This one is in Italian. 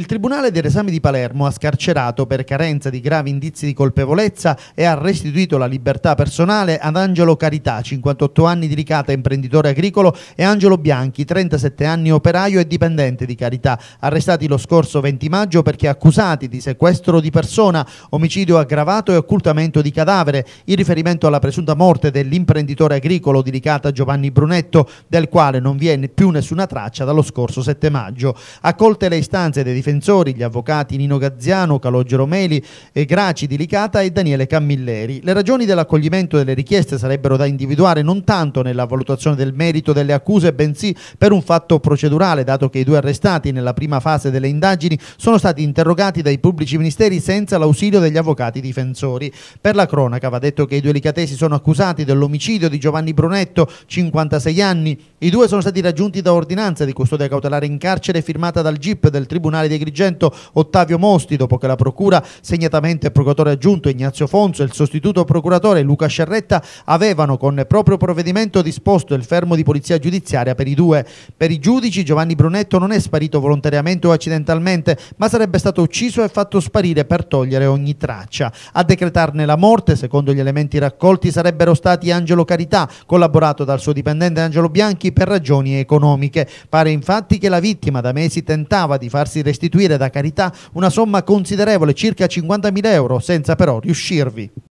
Il Tribunale del Resame di Palermo ha scarcerato per carenza di gravi indizi di colpevolezza e ha restituito la libertà personale ad Angelo Carità, 58 anni di ricata imprenditore agricolo, e Angelo Bianchi, 37 anni operaio e dipendente di Carità, arrestati lo scorso 20 maggio perché accusati di sequestro di persona, omicidio aggravato e occultamento di cadavere, in riferimento alla presunta morte dell'imprenditore agricolo di ricata Giovanni Brunetto, del quale non vi è più nessuna traccia dallo scorso 7 maggio. Accolte le istanze dei difensori difensori, gli avvocati Nino Gazziano, Calogero Meli, eh, Graci di Licata e Daniele Camilleri. Le ragioni dell'accoglimento delle richieste sarebbero da individuare non tanto nella valutazione del merito delle accuse, bensì per un fatto procedurale, dato che i due arrestati nella prima fase delle indagini sono stati interrogati dai pubblici ministeri senza l'ausilio degli avvocati difensori. Per la cronaca va detto che i due licatesi sono accusati dell'omicidio di Giovanni Brunetto, 56 anni. I due sono stati raggiunti da ordinanza di custodia cautelare in carcere firmata dal GIP del Tribunale di Agrigento Ottavio Mosti, dopo che la Procura, segnatamente il procuratore aggiunto Ignazio Fonzo e il sostituto procuratore Luca Scerretta, avevano con proprio provvedimento disposto il fermo di polizia giudiziaria per i due. Per i giudici Giovanni Brunetto non è sparito volontariamente o accidentalmente, ma sarebbe stato ucciso e fatto sparire per togliere ogni traccia. A decretarne la morte, secondo gli elementi raccolti, sarebbero stati Angelo Carità, collaborato dal suo dipendente Angelo Bianchi per ragioni economiche. Pare infatti che la vittima da mesi tentava di farsi restituire restituire da carità una somma considerevole, circa 50.000 euro, senza però riuscirvi.